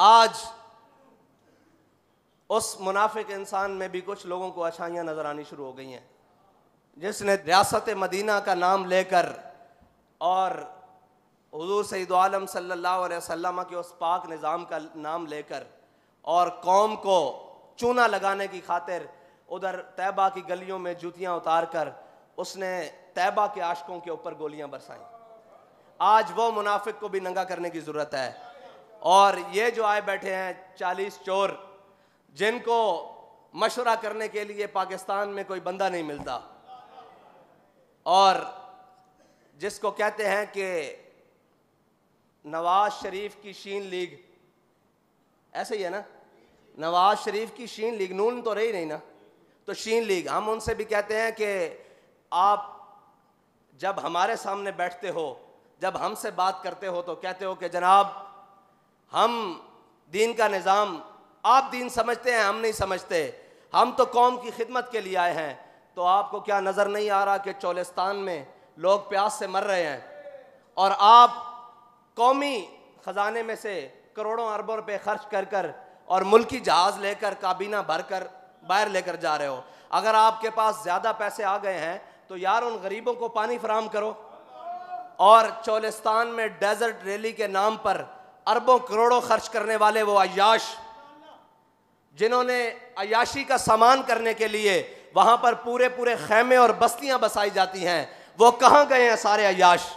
आज उस मुनाफिक इंसान में भी कुछ लोगों को अच्छाइयाँ नज़र आनी शुरू हो गई हैं जिसने रियासत मदीना का नाम लेकर और हजू सईद आलम सल्लल्लाहु अलैहि वसल्लम के उस पाक निज़ाम का नाम लेकर और कौम को चूना लगाने की खातिर उधर तैबा की गलियों में जूतियाँ उतार कर उसने तैबा के आशकों के ऊपर गोलियाँ बरसाईं आज वो मुनाफिक को भी नंगा करने की ज़रूरत है और ये जो आए बैठे हैं चालीस चोर जिनको मशवरा करने के लिए पाकिस्तान में कोई बंदा नहीं मिलता और जिसको कहते हैं कि नवाज शरीफ की शीन लीग ऐसे ही है ना नवाज शरीफ की शीन लीग नून तो रही नहीं ना तो शीन लीग हम उनसे भी कहते हैं कि आप जब हमारे सामने बैठते हो जब हमसे बात करते हो तो कहते हो कि जनाब हम दीन का निज़ाम आप दीन समझते हैं हम नहीं समझते हम तो कौम की खिदमत के लिए आए हैं तो आपको क्या नज़र नहीं आ रहा कि चौलिस्तान में लोग प्यास से मर रहे हैं और आप कौमी ख़जाने में से करोड़ों अरबों रुपये खर्च कर कर और मुल्की जहाज़ लेकर काबीना भर कर बाहर लेकर जा रहे हो अगर आपके पास ज़्यादा पैसे आ गए हैं तो यार उन गरीबों को पानी फराम करो और चौलिस्तान में डेजर्ट रैली के नाम पर अरबों करोड़ों खर्च करने वाले वो अयाश जिन्होंने अयाशी का सामान करने के लिए वहां पर पूरे पूरे खेमे और बस्तियां बसाई जाती हैं वो कहां गए हैं सारे अयाश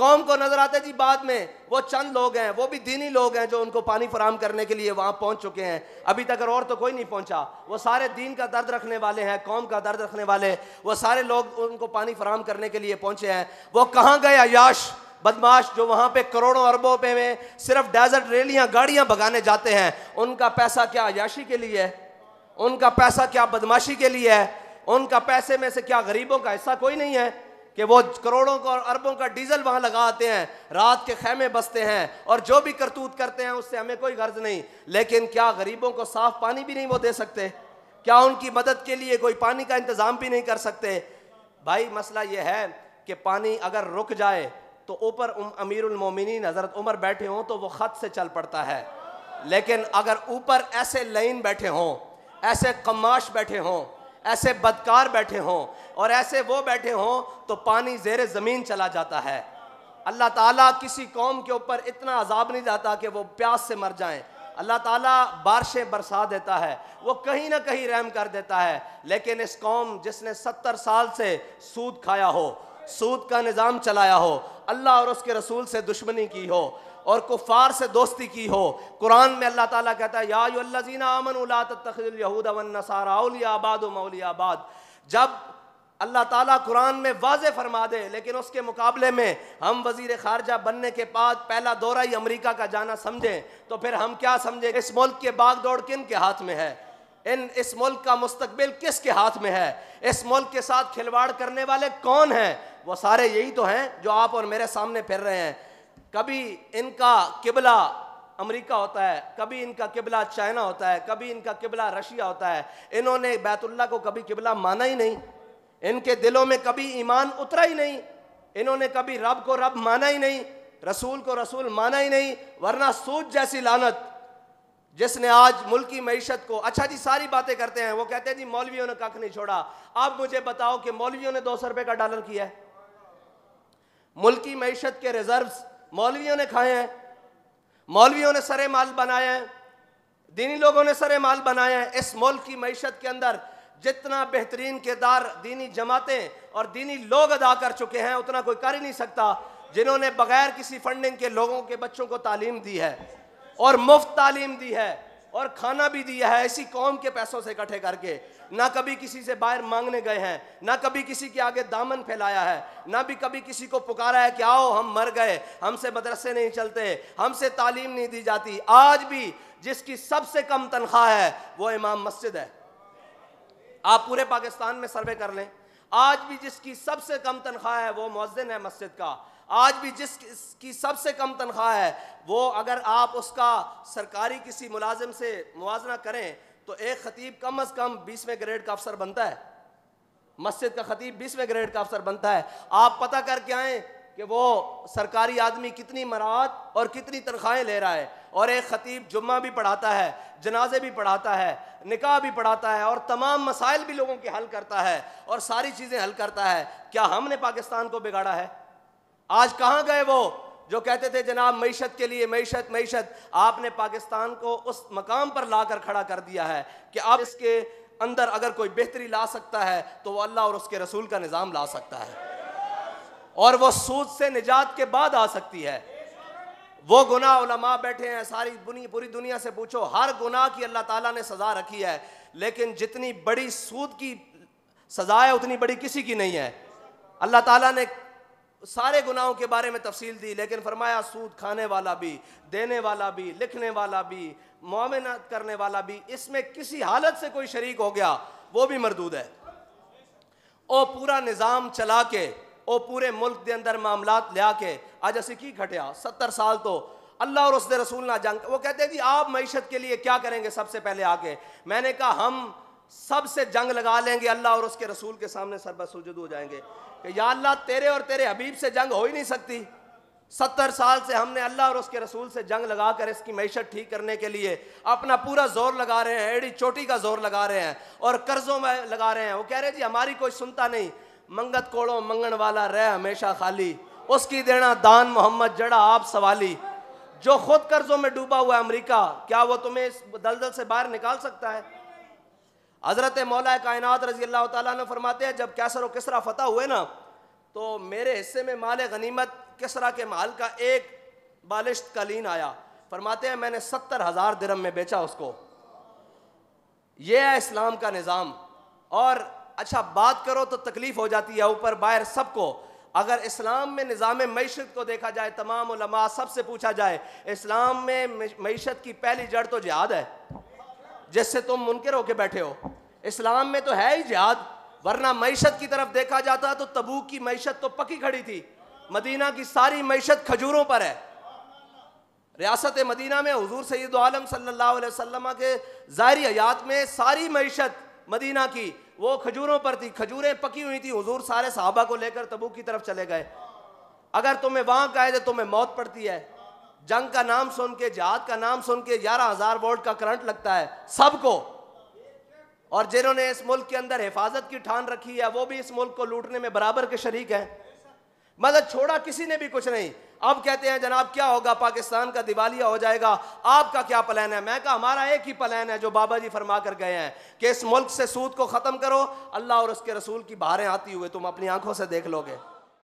कौम को नजर आते जी बाद में वो चंद लोग हैं वो भी दीनी लोग हैं जो उनको पानी फराम करने के लिए वहां पहुंच चुके हैं अभी तक और तो कोई नहीं पहुंचा वो सारे दीन का दर्द रखने वाले हैं कौम का दर्द रखने वाले वो सारे लोग उनको पानी फराम करने के लिए पहुंचे हैं वो कहाँ गए अयाश बदमाश जो वहाँ पे करोड़ों अरबों पे में सिर्फ डेजर्ट रेलियां गाड़ियाँ भगाने जाते हैं उनका पैसा क्या अयाशी के लिए है उनका पैसा क्या बदमाशी के लिए है उनका पैसे में से क्या गरीबों का हिस्सा कोई नहीं है कि वो करोड़ों का और अरबों का डीजल वहाँ लगा आते हैं रात के खेमे बसते हैं और जो भी करतूत करते हैं उससे हमें कोई गर्ज नहीं लेकिन क्या गरीबों को साफ पानी भी नहीं वो दे सकते क्या उनकी मदद के लिए कोई पानी का इंतज़ाम भी नहीं कर सकते भाई मसला ये है कि पानी अगर रुक जाए तो ऊपर अमीर उलमोमिन हज़रत उमर बैठे हों तो वो ख़त से चल पड़ता है लेकिन अगर ऊपर ऐसे लाइन बैठे हों ऐसे कमाश बैठे हों ऐसे बदकार बैठे हों और ऐसे वो बैठे हों तो पानी जेर ज़मीन चला जाता है अल्लाह ताला किसी कौम के ऊपर इतना अजाब नहीं जाता कि वो प्यास से मर जाएं अल्लाह ताला बारिशें बरसा देता है वो कहीं ना कहीं रहम कर देता है लेकिन इस कौम जिसने सत्तर साल से सूद खाया हो सूद का निज़ाम चलाया हो अल्लाह और उसके रसूल से दुश्मनी की हो और कुफार से दोस्ती की हो कुरान में अल्लाह ताला कहता है याजीना अमन मौलियाबाद जब अल्लाह ताला कुरान में वाज फरमा दे लेकिन उसके मुकाबले में हम वजीर खारजा बनने के बाद पहला दौरा ही अमरीका का जाना समझें तो फिर हम क्या समझें इस मुल्क के बाग दौड़ किन के हाथ में है इन इस मुल्क का मुस्तबिल किसके हाथ में है इस मुल्क के साथ खिलवाड़ करने वाले कौन हैं वो सारे यही तो हैं जो आप और मेरे सामने फिर रहे हैं कभी इनका किबला अमेरिका होता है कभी इनका किबला चाइना होता है कभी इनका किबला रशिया होता है इन्होंने बैतुल्ला को कभी किबला माना ही नहीं इनके दिलों में कभी ईमान उतरा ही नहीं इन्होंने कभी रब को रब माना ही नहीं रसूल को रसूल माना ही नहीं वरना सूद जैसी लानत जिसने आज मुल्क की मीशत को अच्छा जी सारी बातें करते हैं वो कहते हैं जी मौलवियों ने कख नहीं छोड़ा आप मुझे बताओ कि मौलवियों ने दो सौ रुपए का डॉलर किया है मुल्क की मीशत के रिजर्व मौलवियों ने खाए हैं मौलवियों ने सरे माल बनाए हैं दीनी लोगों ने सरे माल बनाए हैं इस मुल्क की मीशत के अंदर जितना बेहतरीन किरदार दीनी जमातें और दीनी लोग अदा कर चुके हैं उतना कोई कर ही नहीं सकता जिन्होंने बगैर किसी फंडिंग के लोगों के बच्चों को तालीम दी है और मुफ्त तालीम दी है और खाना भी दिया है ऐसी कौम के पैसों से इकट्ठे करके ना कभी किसी से बाहर मांगने गए हैं ना कभी किसी के आगे दामन फैलाया है ना भी कभी किसी को पुकारा है कि आओ हम मर गए हमसे मदरसे नहीं चलते हमसे तालीम नहीं दी जाती आज भी जिसकी सबसे कम तनख्वाह है वो इमाम मस्जिद है आप पूरे पाकिस्तान में सर्वे कर लें आज भी जिसकी सबसे कम तनख्वाह है वो मुजन है मस्जिद का आज भी जिस की सबसे कम तनख्वाह है वो अगर आप उसका सरकारी किसी मुलाजिम से मुजना करें तो एक खतीब कम अज़ कम बीसवें ग्रेड का अफसर बनता है मस्जिद का खतीब बीसवें ग्रेड का अफसर बनता है आप पता करके आए कि वो सरकारी आदमी कितनी मरात और कितनी तनख्वाहें ले रहा है और एक ख़तीब जुम्मा भी पढ़ाता है जनाजे भी पढ़ाता है निकाह भी पढ़ाता है और तमाम मसाइल भी लोगों के हल करता है और सारी चीज़ें हल करता है क्या हमने पाकिस्तान को बिगाड़ा है आज कहाँ गए वो जो कहते थे जनाब मीशत के लिए मीशत मीशत आपने पाकिस्तान को उस मकाम पर लाकर खड़ा कर दिया है कि आप इसके अंदर अगर कोई बेहतरी ला सकता है तो वो अल्लाह और उसके रसूल का निज़ाम ला सकता है और वो सूद से निजात के बाद आ सकती है वो गुनाह उलमा बैठे हैं सारी बुनी पूरी दुनिया से पूछो हर गुनाह की अल्लाह ताला ने सज़ा रखी है लेकिन जितनी बड़ी सूद की सज़ा है उतनी बड़ी किसी की नहीं है अल्लाह ताला ने सारे गुनाहों के बारे में तफसील दी लेकिन फरमाया सूद खाने वाला भी देने वाला भी लिखने वाला भी मोमिनत करने वाला भी इसमें किसी हालत से कोई शरीक हो गया वो भी मरदूद है ओ पूरा निज़ाम चला के ओ पूरे मुल्क के अंदर मामला लिया के आज असी की घटिया सत्तर साल तो अल्लाह और उसने रसूल ना जंग वो कहते हैं जी आप मीशत के लिए क्या करेंगे सबसे पहले आके मैंने कहा हम सबसे जंग लगा लेंगे अल्लाह और उसके रसूल के सामने सरबसुजद हो जाएंगे कि या अल्लाह तेरे और तेरे हबीब से जंग हो ही नहीं सकती सत्तर साल से हमने अल्लाह और उसके रसूल से जंग लगा कर इसकी मीशत ठीक करने के लिए अपना पूरा जोर लगा रहे हैं एड़ी चोटी का जोर लगा रहे हैं और कर्जों में लगा रहे हैं वो कह रहे जी हमारी कोई सुनता नहीं मंगत कोड़ो मंगन वाला रह हमेशा खाली उसकी देना दान मोहम्मद जड़ा आप सवाली जो खुद कर्जों में डूबा हुआ है अमरीका क्या वो तुम्हें इस दलदल से बाहर निकाल सकता है हज़रत मौला कायनात रजी अल्लाह तह फरमाते हैं जब कैसर किसरा फतह हुए ना तो मेरे हिस्से में माल गनीमत किसरा के माल का एक बालिश्त कलीन आया फरमाते हैं मैंने सत्तर हज़ार दरम में बेचा उसको यह है इस्लाम का निज़ाम और अच्छा बात करो तो तकलीफ़ हो जाती है ऊपर बाहर सबको अगर इस्लाम में निज़ाम मीशत को देखा जाए तमाम सबसे पूछा जाए इस्लाम में मीशत की पहली जड़ तो जिहाद है जिससे तुम मुनकर होके बैठे हो इस्लाम में तो है ही जिहाद वरना मीशत की तरफ देखा जाता तो तबू की मीशत तो पकी खड़ी थी मदीना की सारी मीशत खजूरों पर है रियासत मदीना में हजूर सैद आलम सल्लल्लाहु अलैहि वसल्लम के जारी हयात में सारी मीशत मदीना की वो खजूरों पर थी खजूरें पकी हुई थी हजूर सारे साहबा को लेकर तबू की तरफ चले गए अगर तुम्हें वहाँ गए तो तुम्हें मौत पड़ती है जंग का नाम सुन के जहाद का नाम सुन के ग्यारह हजार वोल्ट का करंट लगता है सबको और जिन्होंने इस मुल्क के अंदर हिफाजत की ठान रखी है वो भी इस मुल्क को लूटने में बराबर के शरीक हैं मतलब छोड़ा किसी ने भी कुछ नहीं अब कहते हैं जनाब क्या होगा पाकिस्तान का दिवालिया हो जाएगा आपका क्या प्लान है मैं कहा हमारा एक ही प्लान है जो बाबा जी फरमा कर गए हैं कि इस मुल्क से सूद को ख़त्म करो अल्लाह और उसके रसूल की बाहरें आती हुए तुम अपनी आंखों से देख लोगे